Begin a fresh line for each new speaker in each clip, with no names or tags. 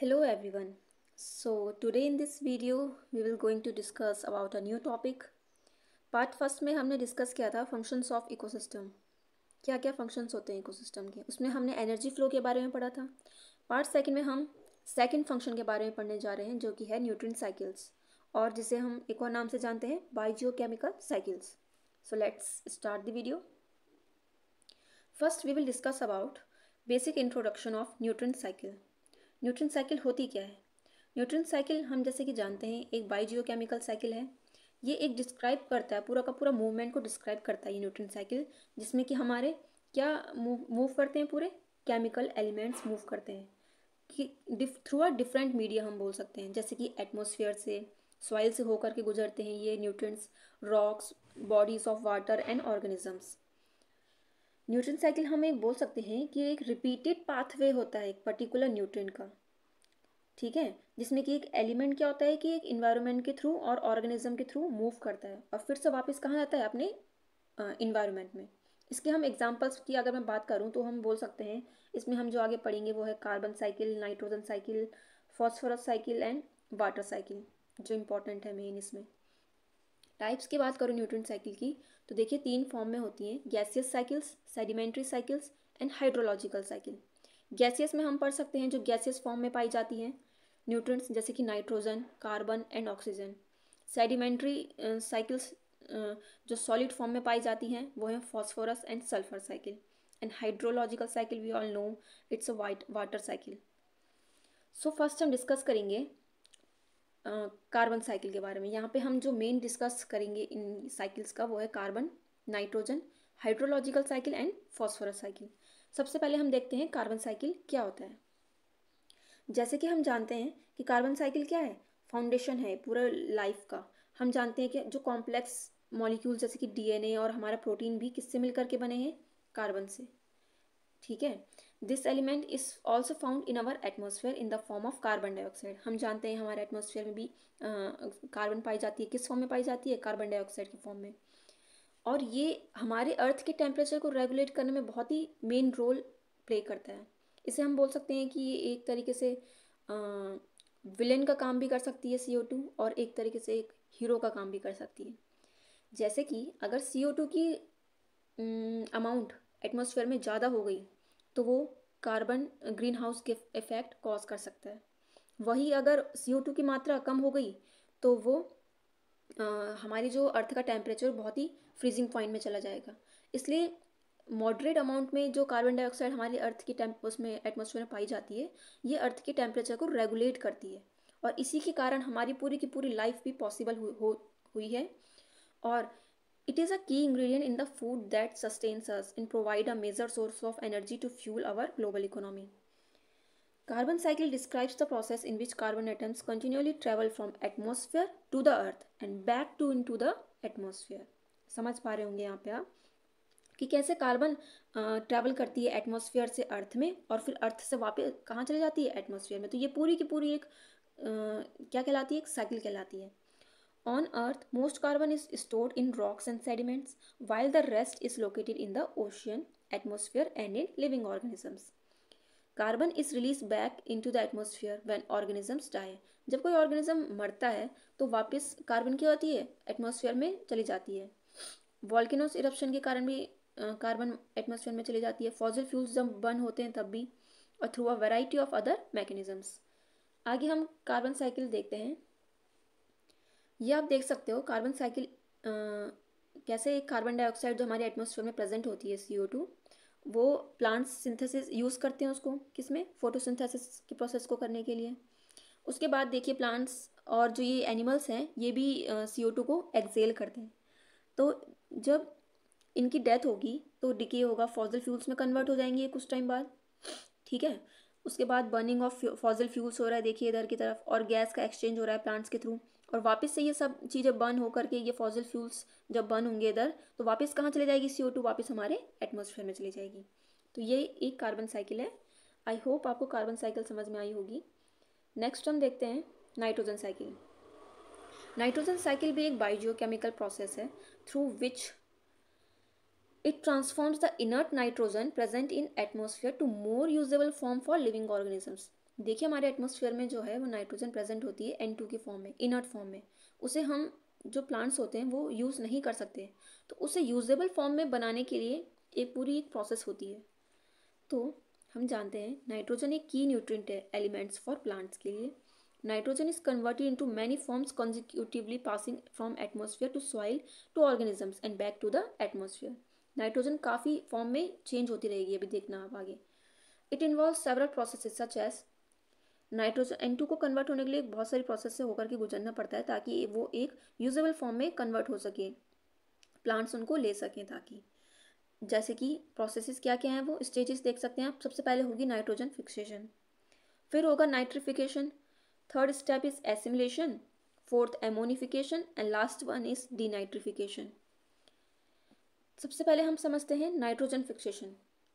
hello everyone so today in this video we will going to discuss about a new topic part first में हमने discuss किया था functions of ecosystem क्या क्या functions होते हैं इकोसिस्टम के उसमें हमने एनर्जी फ्लो के बारे में पढ़ा था पार्ट second में हम second फंक्शन के बारे में पढ़ने जा रहे हैं जो कि है nutrient साइकिल्स और जिसे हम एक और नाम से जानते हैं biogeochemical cycles so let's start the video first we will discuss about basic introduction of nutrient cycle nutrient cycle होती क्या है न्यूट्रन साइकिल हम जैसे कि जानते हैं एक बायोजियो केमिकल साइकिल है ये एक डिस्क्राइब करता है पूरा का पूरा मूवमेंट को डिस्क्राइब करता है ये न्यूट्रन साइकिल जिसमें कि हमारे क्या मूव मूव करते हैं पूरे केमिकल एलिमेंट्स मूव करते हैं कि थ्रू आ डिफरेंट मीडिया हम बोल सकते हैं जैसे कि एटमोसफियर से सॉइल से होकर के गुजरते हैं ये nutrients rocks bodies of water and organisms nutrient cycle हम एक बोल सकते हैं कि एक रिपीटेड पाथवे होता है एक पर्टिकुलर न्यूट्रन का ठीक है जिसमें कि एक एलिमेंट क्या होता है कि एक इन्वायरमेंट के थ्रू और ऑर्गेनिज्म के थ्रू मूव करता है और फिर से वापस कहाँ जाता है अपने इन्वायरमेंट में इसके हम एग्जाम्पल्स की अगर मैं बात करूँ तो हम बोल सकते हैं इसमें हम जो आगे पढ़ेंगे वो है carbon cycle nitrogen cycle phosphorus cycle and water cycle जो इम्पोर्टेंट है मेन इसमें टाइप्स की बात करूँ न्यूट्रन साइकिल की तो देखिए तीन फॉर्म में होती हैं gaseous cycles sedimentary cycles and hydrological cycle gaseous में हम पढ़ सकते हैं जो गैसियस फॉर्म में पाई जाती हैं न्यूट्रंस जैसे कि nitrogen carbon and oxygen sedimentary cycles जो सॉलिड फॉर्म में पाई जाती हैं वो हैं phosphorus and sulphur cycle and hydrological cycle we all know it's a white water cycle so first हम डिस्कस करेंगे कार्बन uh, साइकिल के बारे में यहाँ पे हम जो मेन डिस्कस करेंगे इन साइकिल्स का वो है carbon nitrogen hydrological cycle and phosphorus cycle सबसे पहले हम देखते हैं कार्बन साइकिल क्या होता है जैसे कि हम जानते हैं कि कार्बन साइकिल क्या है फाउंडेशन है पूरा लाइफ का हम जानते हैं कि जो कॉम्प्लेक्स मॉलिक्यूल जैसे कि डीएनए और हमारा प्रोटीन भी किससे मिल करके बने हैं कार्बन से ठीक है this element is also found in our atmosphere in the form of carbon dioxide हम जानते हैं हमारे एटमोसफेयर में भी कार्बन पाई जाती है किस फॉर्म में पाई जाती है कार्बन डाइऑक्साइड के फॉर्म में और ये हमारे अर्थ के टेम्परेचर को रेगुलेट करने में बहुत ही मेन रोल प्ले करता है इसे हम बोल सकते हैं कि ये एक तरीके से विलेन का काम भी कर सकती है सी और एक तरीके से एक हीरो का काम भी कर सकती है जैसे कि अगर सी की अमाउंट एटमॉस्फेयर में ज़्यादा हो गई तो वो कार्बन ग्रीन हाउस के इफेक्ट कॉज कर सकता है वही अगर सी की मात्रा कम हो गई तो वो आ, हमारी जो अर्थ का टेम्परेचर बहुत ही फ्रीजिंग पॉइंट में चला जाएगा इसलिए मॉडरेट अमाउंट में जो कार्बन डाइऑक्साइड हमारी अर्थ की टेम्प उसमें एटमोसफेयर में पाई जाती है ये अर्थ के टेम्परेचर को रेगुलेट करती है और इसी के कारण हमारी पूरी की पूरी लाइफ भी पॉसिबल हु, हो हुई है और it is a key ingredient in the food that sustains us in provide a major source of energy to fuel our global economy cycle describes the process in which carbon atoms atoms travel travel from to the earth and back to into the atmosphere समझ पा रहे होंगे यहाँ पे आप कि कैसे carbon travel करती है एटमॉस्फेयर से अर्थ में और फिर अर्थ से वापस कहाँ चली जाती है एटमॉस्फेयर में तो ये पूरी की पूरी एक आ, क्या कहलाती है एक साइकिल कहलाती है on earth most carbon is stored in rocks and sediments while the rest is located in the ocean atmosphere and in living organisms carbon is release back into the atmosphere when organisms die जब कोई organism मरता है तो वापस carbon क्या होती है atmosphere में चली जाती है वॉल्किनोस इरप्शन के कारण भी कार्बन एटमोसफेयर में चली जाती है फॉजल फ्यूल्स जब बर्न होते हैं तब भी और through a variety of other mechanisms आगे हम कार्बन साइकिल देखते हैं यह आप देख सकते हो कार्बन साइकिल कैसे कार्बन डाइऑक्साइड जो हमारे एटमोसफेयर में प्रेजेंट होती है सी ओ टू वो प्लांट्स सिंथेसिस यूज़ करते हैं उसको किसमें फोटोसिंथेसिस के प्रोसेस को करने के लिए उसके बाद देखिए प्लांट्स और जो ये एनिमल्स हैं ये भी सी ओ टू को एक्सेल करते हैं तो जब इनकी डेथ होगी तो डिके होगा फॉजल फ्यूल्स में कन्वर्ट हो जाएंगे कुछ टाइम बाद ठीक है उसके बाद बर्निंग ऑफ फॉजल फ्यूल्स हो रहा है देखिए इधर की तरफ और गैस का एक्सचेंज हो रहा है प्लांट्स के थ्रू और वापस से ये सब चीज़ें बर्न होकर के ये फॉजल फ्यूल्स जब बर्न होंगे इधर तो वापस कहाँ चले जाएगी सी वापस हमारे एटमोसफेयर में चली जाएगी तो ये एक कार्बन साइकिल है आई होप आपको कार्बन साइकिल समझ में आई होगी नेक्स्ट हम देखते हैं नाइट्रोजन साइकिल नाइट्रोजन साइकिल भी एक बायोजियो केमिकल प्रोसेस है through which It transforms the inert nitrogen present in atmosphere to more usable form for living organisms. देखिए हमारे एटमोसफियर में जो है वो नाइट्रोजन प्रेजेंट होती है एन टू के फॉर्म में इनर्ट फॉर्म में उसे हम जो प्लांट्स होते हैं वो यूज़ नहीं कर सकते तो उसे यूजेबल फॉर्म में बनाने के लिए एक पूरी एक प्रोसेस होती है तो हम जानते हैं नाइट्रोजन एक की न्यूट्रिएंट है एलिमेंट्स फॉर प्लांट्स के लिए nitrogen is converted into many forms consecutively passing from atmosphere to soil to organisms and back to the atmosphere nitrogen काफ़ी फॉर्म में चेंज होती रहेगी अभी देखना आप आगे it involve several process such as nitrogen N two को convert होने के लिए बहुत सारी प्रोसेस से होकर के गुजरना पड़ता है ताकि वो एक यूजेबल फॉर्म में कन्वर्ट हो सके प्लांट्स उनको ले सकें ताकि जैसे कि प्रोसेसेस क्या क्या हैं वो स्टेजेस देख सकते हैं आप सबसे पहले होगी नाइट्रोजन फिक्सेशन फिर होगा nitrification third step is assimilation fourth ammonification and last one is nitrification सबसे पहले हम समझते हैं नाइट्रोजन फिक्सेशन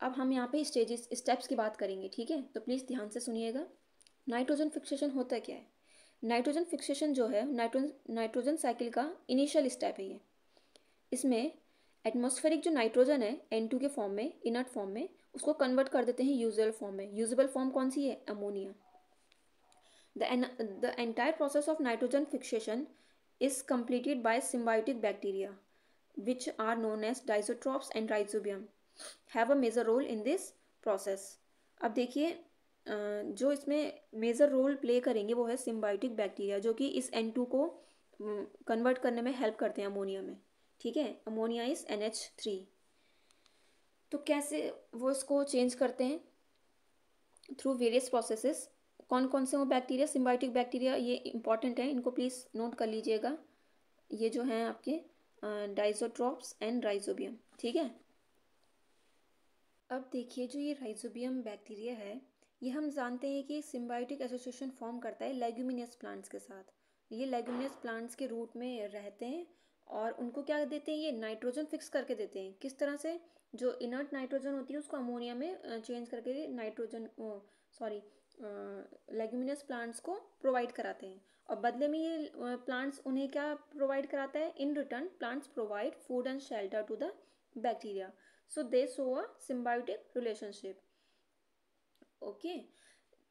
अब हम यहाँ पे स्टेजेस स्टेप्स की बात करेंगे ठीक है तो प्लीज़ ध्यान से सुनिएगा नाइट्रोजन फिक्सेशन होता क्या है नाइट्रोजन फिक्सेशन जो है नाइट्रोजन नाइट्रोजन साइकिल का इनिशियल स्टेप है ये इसमें एटमोस्फेरिक जो नाइट्रोजन है एन के फॉर्म में इनर्ट फॉर्म में उसको कन्वर्ट कर देते हैं यूजल फॉर्म में यूजल फॉर्म कौन सी है ammonia the the entire process of nitrogen fixation is completed by symbiotic bacteria which are known as diazotrophs and rhizobium have a major role in this process अब देखिए जो इसमें major role play करेंगे वो है सिम्बायोटिक बैक्टीरिया जो कि इस एन टू को कन्वर्ट करने में हेल्प करते हैं अमोनिया में ठीक है ammonia is N H three तो कैसे वो इसको चेंज करते हैं थ्रू वेरियस प्रोसेसेस कौन कौन से वो बैक्टीरिया सिम्बायोटिक बैक्टीरिया ये इंपॉर्टेंट है इनको प्लीज़ नोट कर लीजिएगा ये जो हैं आपके डाइजोट्रॉप्स एंड राइजोबियम ठीक है अब देखिए जो ये राइजोबियम बैक्टीरिया है ये हम जानते हैं कि सिम्बायोटिक एसोसिएशन फॉर्म करता है लेग्यूमिनियस प्लांट्स के साथ ये लेग्यूमिनियस प्लांट्स के रूट में रहते हैं और उनको क्या देते हैं ये नाइट्रोजन फिक्स करके देते हैं किस तरह से जो इनर्ट नाइट्रोजन होती है उसको अमोनिया में चेंज करके नाइट्रोजन सॉरी लेग्यूमिनस प्लांट्स को प्रोवाइड कराते हैं और बदले में ये प्लांट्स उन्हें क्या प्रोवाइड कराता है in return plants provide food and shelter to the bacteria so they so a symbiotic relationship okay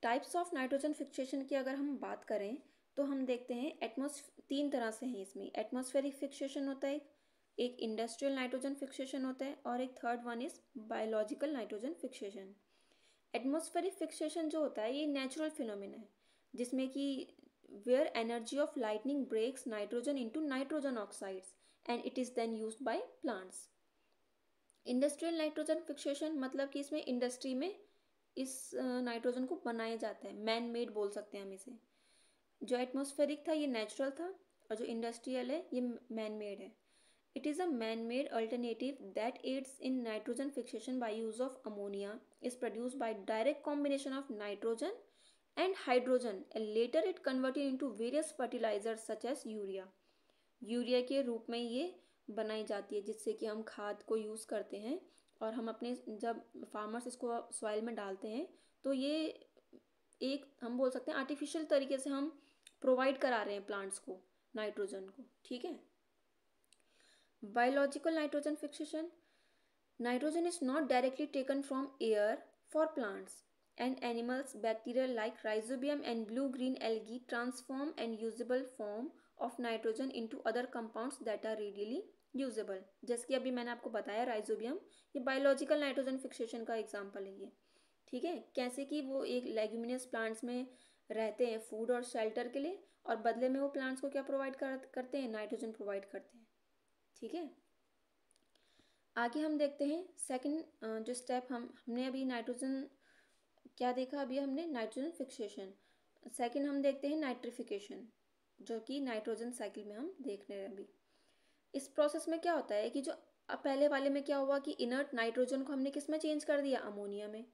types of nitrogen fixation की अगर हम बात करें तो हम देखते हैं एटमोस तीन तरह से हैं इसमें एटमोस्फेरिक फिक्सेशन होता है एक इंडस्ट्रियल नाइट्रोजन फिक्सेशन होता है और एक third one is biological nitrogen fixation atmospheric fixation जो होता है ये नेचुरल फिनोमिना है जिसमें कि where energy of lightning breaks nitrogen into nitrogen oxides and it is then use by plants industrial nitrogen fixation मतलब कि इसमें इंडस्ट्री में इस नाइट्रोजन को बनाया जाता है मैन मेड बोल सकते हैं हम इसे जो एटमोस्फेरिक था ये नेचुरल था और जो इंडस्ट्रियल है ये मैन मेड है It is a man-made alternative that aids in nitrogen fixation by use of ammonia, is produced by direct combination of nitrogen and hydrogen and later it converted into various fertilizers such as urea. Urea के रूप में ये बनाई जाती है जिससे कि हम खाद को यूज़ करते हैं और हम अपने जब फार्मर्स इसको सॉइल में डालते हैं तो ये एक हम बोल सकते हैं आर्टिफिशियल तरीके से हम प्रोवाइड करा रहे हैं प्लांट्स को नाइट्रोजन को ठीक है Biological nitrogen fixation. Nitrogen is not directly taken from air for plants and animals. Bacteria like rhizobium and blue-green algae transform and usable form of nitrogen into other compounds that are readily usable जैसे कि अभी मैंने आपको बताया rhizobium ये biological nitrogen fixation का example है ये ठीक है कैसे कि वो एक लेग्यूमिनियस प्लांट्स में रहते हैं फूड और शेल्टर के लिए और बदले में वो प्लांट्स को क्या प्रोवाइड कर, करते हैं नाइट्रोजन प्रोवाइड करते हैं ठीक है आगे हम देखते हैं सेकंड जो स्टेप हम हमने अभी नाइट्रोजन क्या देखा अभी हमने नाइट्रोजन फिक्सेशन सेकंड हम देखते हैं नाइट्रिफिकेशन जो कि नाइट्रोजन साइकिल में हम देख रहे हैं अभी इस प्रोसेस में क्या होता है कि जो अब पहले वाले में क्या हुआ कि इनर्ट नाइट्रोजन को हमने किस में चेंज कर दिया अमोनिया में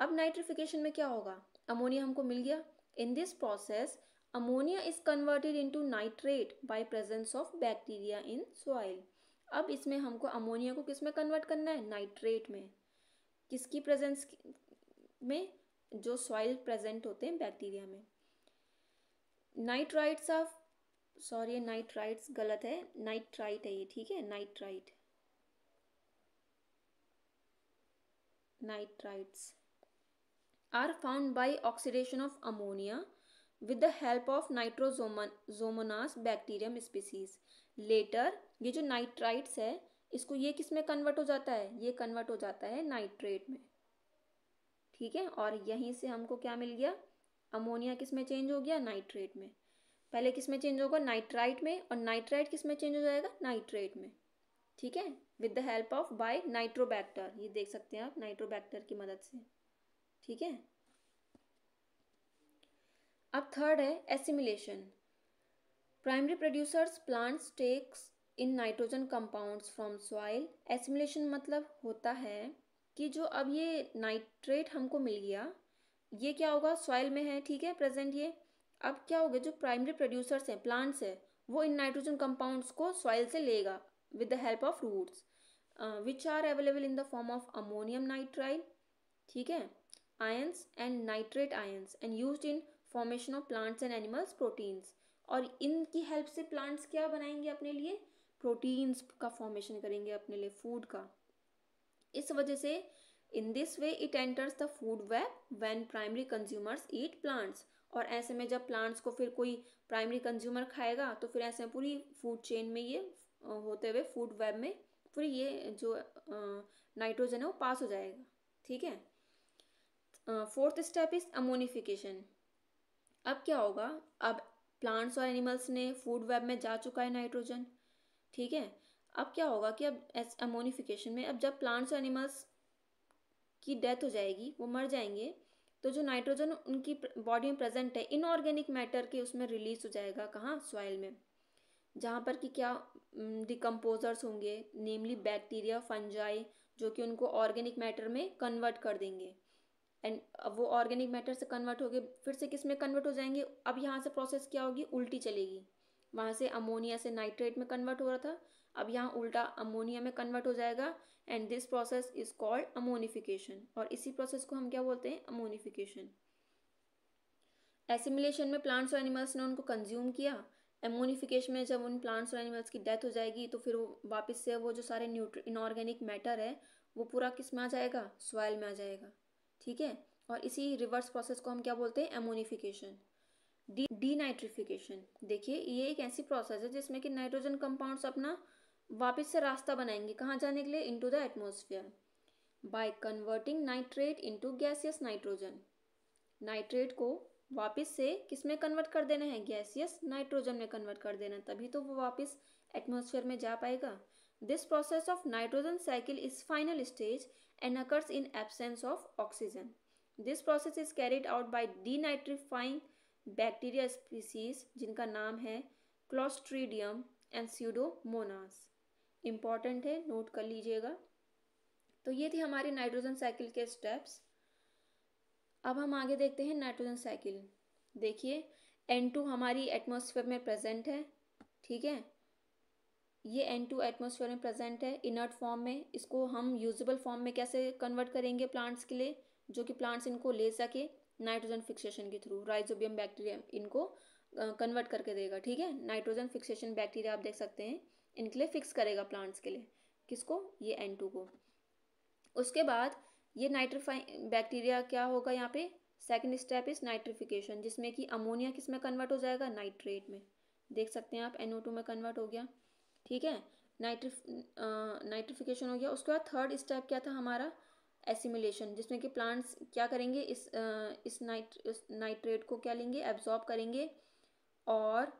अब नाइट्रिफिकेशन में क्या होगा अमोनिया हमको मिल गया in this process ammonia is converted into nitrate by presence of bacteria in soil अब इसमें हमको अमोनिया को किस में कन्वर्ट करना है नाइट्रेट में किसकी प्रेजेंस में जो सॉइल प्रेजेंट होते हैं बैक्टीरिया में नाइट्राइट्स ऑफ सॉरी नाइट्राइट्स गलत है नाइट्राइट है ये ठीक है nitrite nitrites are found by oxidation of ammonia with the help of जोमोनास बैक्टीरियम स्पीसीज लेटर ये जो नाइट्राइट्स है इसको ये किस में कन्वर्ट हो जाता है ये कन्वर्ट हो जाता है नाइट्रेट में ठीक है और यहीं से हमको क्या मिल गया अमोनिया किस में चेंज हो गया नाइट्रेट में पहले किस में चेंज होगा नाइट्राइट में और नाइट्राइट किस में चेंज हो जाएगा नाइट्रेट में ठीक है with the help of by nitrobacter ये देख सकते हैं आप नाइट्रोबैक्टर की मदद से ठीक है अब थर्ड है assimilation primary producers plants takes in nitrogen compounds from soil assimilation मतलब होता है कि जो अब ये नाइट्रेट हमको मिल गया ये क्या होगा सॉइल में है ठीक है प्रेजेंट ये अब क्या होगा जो प्राइमरी प्रोड्यूसर्स हैं प्लांट्स हैं वो इन नाइट्रोजन कंपाउंड्स को सॉइल से लेगा with the help of roots which are available in the form of ammonium nitrile ठीक है ions and nitrate ions and use in formation of plants and animals proteins और इनकी हेल्प से plants क्या बनाएंगे अपने लिए प्रोटीन्स का फॉर्मेशन करेंगे अपने लिए फूड का इस वजह से in this way it enters the food web when primary consumers eat plants और ऐसे में जब प्लांट्स को फिर कोई प्राइमरी कंज्यूमर खाएगा तो फिर ऐसे में पूरी फूड चेन में ये होते हुए फूड वेब में पूरी ये जो नाइट्रोजन है वो पास हो जाएगा ठीक है फोर्थ स्टेप इज अमोनिफिकेशन अब क्या होगा अब प्लांट्स और एनिमल्स ने फूड वेब में जा चुका है नाइट्रोजन ठीक है अब क्या होगा कि अब अमोनिफिकेशन में अब जब प्लांट्स और एनिमल्स की डेथ हो जाएगी वो मर जाएंगे तो जो नाइट्रोजन उनकी बॉडी में प्रेजेंट है इनऑर्गेनिक मैटर के उसमें रिलीज हो जाएगा कहाँ सॉइल में जहाँ पर कि क्या डिकम्पोजर्स होंगे नेमली बैक्टीरिया फंजाई जो कि उनको ऑर्गेनिक मैटर में कन्वर्ट कर देंगे एंड वो ऑर्गेनिक मैटर से कन्वर्ट हो गए फिर से किस में कन्वर्ट हो जाएंगे अब यहाँ से प्रोसेस क्या होगी उल्टी चलेगी वहाँ से अमोनिया से नाइट्रेट में कन्वर्ट हो रहा था अब यहाँ उल्टा अमोनिया में कन्वर्ट हो जाएगा and this process is called ammonification और इसी प्रोसेस को हम क्या बोलते हैं अमोनिफिकेशन एसिमिलेशन में प्लांट्स और एनिमल्स ने उनको कंज्यूम किया एमोनिफिकेशन में जब उन प्लांट्स और एनिमल्स की डेथ हो जाएगी तो फिर वो वापस से वो जो सारे न्यूट्र इनऑर्गेनिक मैटर है वो पूरा किस में आ जाएगा सॉयल में आ जाएगा ठीक है और इसी रिवर्स प्रोसेस को हम क्या बोलते हैं एमोनिफिकेशन डी डीनाइट्रिफिकेशन देखिए ये एक ऐसी प्रोसेस है जिसमें कि नाइट्रोजन कंपाउंड्स अपना वापस से रास्ता बनाएंगे कहाँ जाने के लिए into the atmosphere by converting nitrate into gaseous nitrogen nitrate को वापस से किस में कन्वर्ट कर देना है गैसियस नाइट्रोजन में कन्वर्ट कर देना तभी तो वो वापस एटमोसफियर में जा पाएगा this process of nitrogen cycle is final stage and occurs in absence of oxygen. This process is carried out by denitrifying bacteria species जिनका नाम है क्लोस्ट्रीडियम एंड सीडोमोनास इम्पॉर्टेंट है नोट कर लीजिएगा तो ये थी हमारी नाइट्रोजन साइकिल के स्टेप्स अब हम आगे देखते हैं नाइट्रोजन साइकिल देखिए एन टू हमारी एटमोसफेयर में प्रेजेंट है ठीक है ये एन टू एटमोसफेयर में प्रेजेंट है इनर्ट फॉर्म में इसको हम यूजबल फॉर्म में कैसे कन्वर्ट करेंगे प्लांट्स के लिए जो कि प्लांट्स इनको ले सके नाइट्रोजन फिक्सेशन के थ्रू राइजोबियम बैक्टीरिया इनको कन्वर्ट करके देगा ठीक है नाइट्रोजन फिक्सेशन बैक्टीरिया आप देख सकते हैं इनके लिए फिक्स करेगा प्लांट्स के लिए किसको ये एन टू को उसके बाद ये नाइट्रोफाई बैक्टीरिया क्या होगा यहाँ पे सेकेंड स्टेप इज़ नाइट्रिफिकेशन जिसमें कि अमोनिया किस में कन्वर्ट हो जाएगा नाइट्रेट में देख सकते हैं आप ओ टू में कन्वर्ट हो गया ठीक है नाइट्रिफ नाइट्रिफिकेशन हो गया उसके बाद थर्ड स्टेप क्या था हमारा एसिमिलेशन जिसमें कि प्लांट्स क्या करेंगे इस आ, इस नाइट इस नाइट्रेट को क्या लेंगे एब्जॉर्ब करेंगे और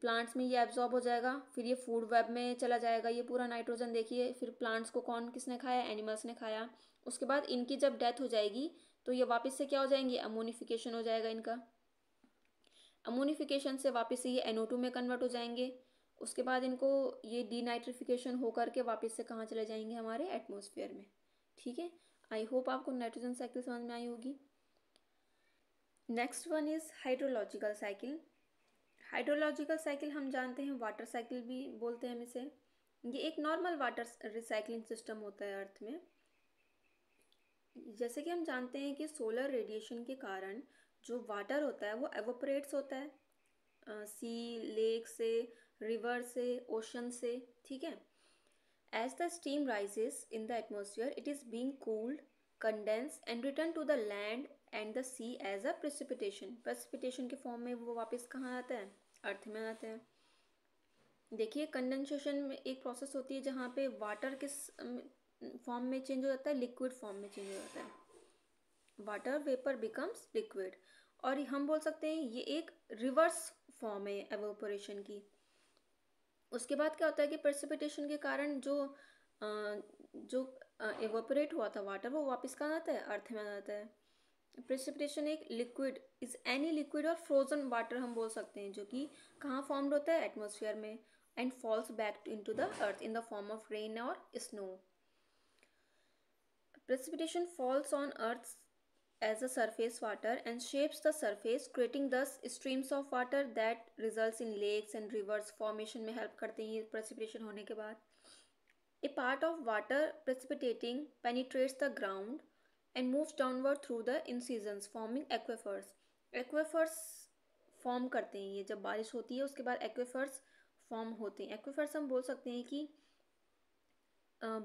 प्लांट्स में ये एब्जॉर्ब हो जाएगा फिर ये फूड वेब में चला जाएगा ये पूरा नाइट्रोजन देखिए फिर प्लांट्स को कौन किसने खाया एनिमल्स ने खाया उसके बाद इनकी जब डेथ हो जाएगी तो ये वापस से क्या हो जाएंगे अमोनिफिकेशन हो जाएगा इनका अमोनिफिकेशन से वापस से ये एनोटू में कन्वर्ट हो जाएंगे उसके बाद इनको ये डीनाइट्रिफिकेशन होकर के वापस से कहाँ चले जाएंगे हमारे एटमोसफियर में ठीक है आई होप आपको नाइट्रोजन साइकिल समझ में आई होगी next one is hydrological cycle hydrological cycle हम जानते हैं वाटर साइकिल भी बोलते हैं हम इसे ये एक नॉर्मल वाटर रिसाइकलिंग सिस्टम होता है अर्थ में जैसे कि हम जानते हैं कि सोलर रेडिएशन के कारण जो वाटर होता है वो एवोपरेट्स होता है सी लेक से रिवर से ओशन से ठीक है as the steam rises in the atmosphere it is being cooled condense and return to the land and the sea as a precipitation precipitation के फॉर्म में वो वापस कहाँ आता है अर्थ में आता है देखिए कंडेंसेशन में एक प्रोसेस होती है जहाँ पे वाटर किस फॉर्म में चेंज हो जाता है लिक्विड फॉर्म में चेंज हो जाता है वाटर वेपर बिकम्स लिक्विड और हम बोल सकते हैं ये एक रिवर्स फॉर्म है एवोपोरेशन की उसके बाद क्या होता है कि प्रसिपिटेशन के कारण जो जो एवोपरेट हुआ था वाटर वो वापस कहाँ आता है अर्थ में आता है प्रेसिपिटेशन एक लिक्विड इज एनी लिक्विड और फ्रोजन वाटर हम बोल सकते हैं जो कि कहाँ फॉर्म्ड होता है एटमोसफियर में and falls back into the earth in the form of rain और snow precipitation falls on earth as a surface water and shapes the surface creating thus streams of water that results in lakes and rivers formation में help करते हैं precipitation होने के बाद A part of water precipitating penetrates the ground and moves downward through the incisions forming aquifers. Aquifers form करते हैं ये जब बारिश होती है उसके बाद aquifers फॉर्म होते हैं एक्वेफर्स हम बोल सकते हैं कि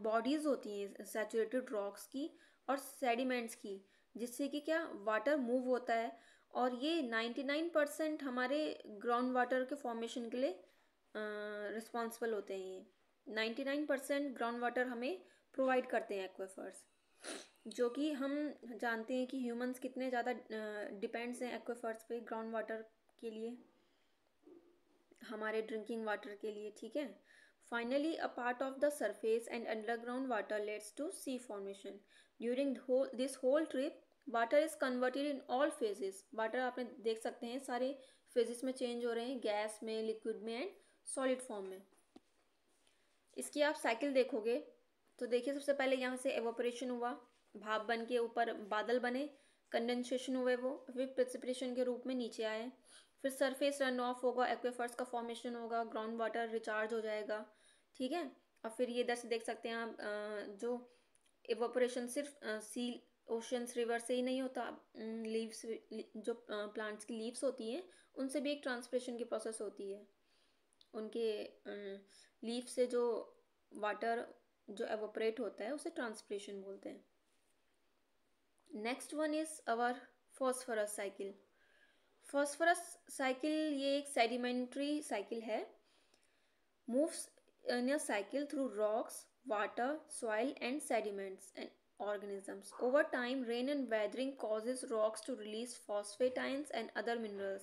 बॉडीज़ होती हैं सैचुरेटेड रॉक्स की और सेडिमेंट्स की जिससे कि क्या वाटर मूव होता है और ये 99 परसेंट हमारे ग्राउंड वाटर के फॉर्मेशन के लिए रिस्पॉन्सिबल होते हैं ये 99 परसेंट ग्राउंड वाटर हमें प्रोवाइड करते हैं एक्वेफर्स जो कि हम जानते हैं कि ह्यूमंस कितने ज़्यादा डिपेंड्स हैं एक्वेफर्स पे ग्राउंड वाटर के लिए हमारे ड्रिंकिंग वाटर के लिए ठीक है Finally, a part of the surface and underground water leads to sea formation. During the whole, this whole trip, water is converted in all phases water आपने देख सकते हैं सारे phases में change हो रहे हैं gas में liquid में and solid form में इसकी आप cycle देखोगे तो देखिए सबसे पहले यहाँ से evaporation हुआ भाप बन के ऊपर बादल बने कंडेंसेशन हुए वो फिर प्रेसिपिटेशन के रूप में नीचे आए फिर सरफेस रन ऑफ होगा एक्वेफर्स का फॉर्मेशन होगा ग्राउंड वाटर रिचार्ज हो जाएगा ठीक है और फिर ये इधर से देख सकते हैं आप जो एवोपोरेशन सिर्फ सी ओशंस रिवर से ही नहीं होता लीव्स जो प्लांट्स की लीव्स होती हैं उनसे भी एक ट्रांसप्रेशन की प्रोसेस होती है उनके लीव से जो वाटर जो एवोपरेट होता है उसे ट्रांसप्रेशन बोलते हैं next one is our phosphorus cycle phosphorus cycle ये एक सेडिमेंट्री साइकिल है moves in a cycle through rocks, water, soil and sediments and organisms. Over time, rain and weathering causes rocks to release phosphate ions and other minerals.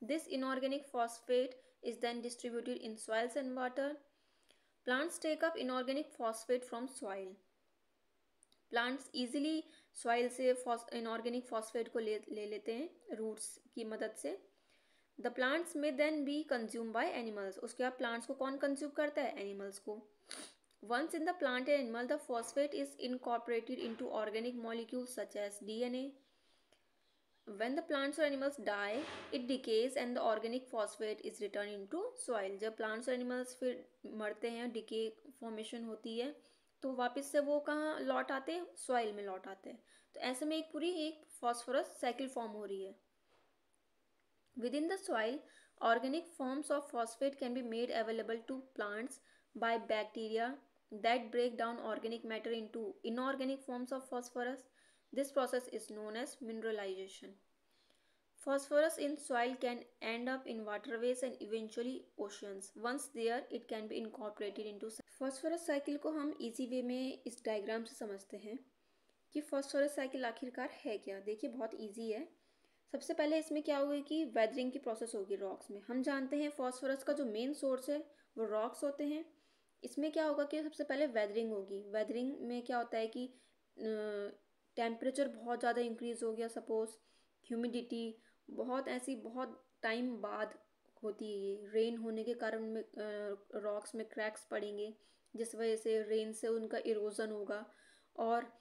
This inorganic phosphate is then distributed in soils and water. Plants take up inorganic phosphate from soil. Plants easily soil से phos inorganic phosphate को ले ले लेते हैं roots की मदद से the plants में then be consume by animals उसके बाद प्लांट्स को कौन कंज्यूम करता है एनिमल्स को once in the plant and animal the phosphate is incorporated into organic molecule such as D N A when the plants और animals die it decays and the organic phosphate is return into soil जब plants और animals फिर मरते हैं decay formation होती है तो वापस से वो कहाँ लौट आते हैं सॉइल में लौट आते हैं तो ऐसे में एक पूरी एक फॉस्फोरस साइकिल फॉर्म हो रही है Within the soil, organic forms of phosphate can be made available to plants by bacteria that break down organic matter into inorganic forms of phosphorus. This process is known as mineralization. Phosphorus in soil can end up in waterways and eventually oceans. Once there, it can be incorporated into phosphorus cycle को हम easy way में इस diagram से समझते हैं कि phosphorus cycle आखिरकार है क्या देखिए बहुत इजी है सबसे पहले इसमें क्या होगी कि वेदरिंग की प्रोसेस होगी रॉक्स में हम जानते हैं फॉस्फोरस का जो मेन सोर्स है वो रॉक्स होते हैं इसमें क्या होगा कि सबसे पहले वेदरिंग होगी वेदरिंग में क्या होता है कि टेम्परेचर बहुत ज़्यादा इंक्रीज़ हो गया सपोज़ ह्यूमिडिटी बहुत ऐसी बहुत टाइम बाद होती है ये रेन होने के कारण में रॉक्स में क्रैक्स पड़ेंगे जिस वजह से रेन से उनका इरोज़न होगा और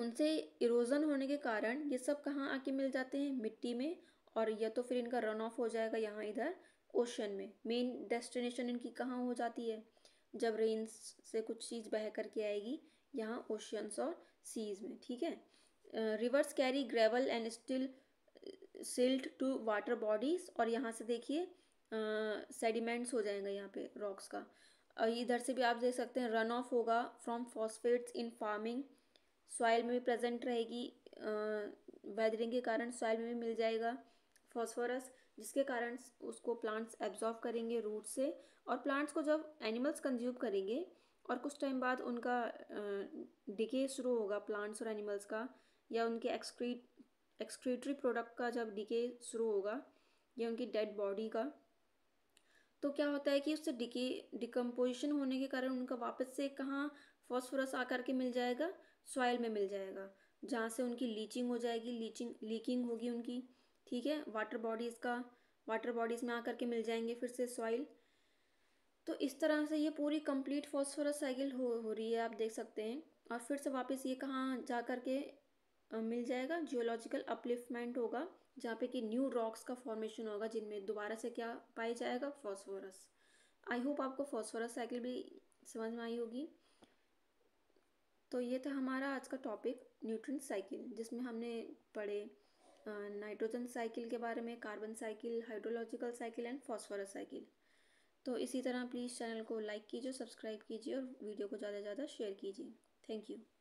उनसे इरोज़न होने के कारण ये सब कहाँ आके मिल जाते हैं मिट्टी में और या तो फिर इनका रन ऑफ हो जाएगा यहाँ इधर ओशन में मेन डेस्टिनेशन इनकी कहाँ हो जाती है जब रेन्स से कुछ चीज़ बह करके आएगी यहाँ ओशंस और सीज में ठीक है rivers carry gravel and still silt to water bodies और यहाँ से देखिए सेडिमेंट्स हो जाएंगे यहाँ पे रॉक्स का और इधर से भी आप देख सकते हैं रन ऑफ होगा from phosphates in farming soil में भी प्रेजेंट रहेगी वेदरिंग के कारण सॉइल में भी मिल जाएगा फॉस्फोरस जिसके कारण उसको प्लांट्स एब्जॉर्व करेंगे रूट से और प्लांट्स को जब एनिमल्स कंज्यूम करेंगे और कुछ टाइम बाद उनका डिके शुरू होगा प्लांट्स और एनिमल्स का या उनके एक्सक्रीट एक्सक्रीटरी प्रोडक्ट का जब डिके शुरू होगा या उनकी डेड बॉडी का तो क्या होता है कि उससे डिके डिकम्पोजिशन होने के कारण उनका वापस से कहाँ फॉस्फोरस आकर के मिल जाएगा सॉयल में मिल जाएगा जहाँ से उनकी लीचिंग हो जाएगी लीचिंग लीकिंग होगी उनकी ठीक है वाटर बॉडीज़ का वाटर बॉडीज़ में आकर के मिल जाएंगे फिर से सॉइल तो इस तरह से ये पूरी कंप्लीट फॉस्फोरस साइकिल हो हो रही है आप देख सकते हैं और फिर से वापस ये कहाँ जा कर के मिल जाएगा जियोलॉजिकल अपलिफ्टमेंट होगा जहाँ पे कि न्यू रॉक्स का फॉर्मेशन होगा जिनमें दोबारा से क्या पाया जाएगा फॉस्फोरस आई होप आपको फॉस्फोरस साइकिल भी समझ में आई होगी तो ये था हमारा आज का टॉपिक न्यूट्रन साइकिल जिसमें हमने पढ़े नाइट्रोजन साइकिल के बारे में carbon cycle hydrological cycle and phosphorus cycle तो इसी तरह प्लीज़ चैनल को लाइक कीजिए सब्सक्राइब कीजिए और वीडियो को ज़्यादा से ज़्यादा शेयर कीजिए थैंक यू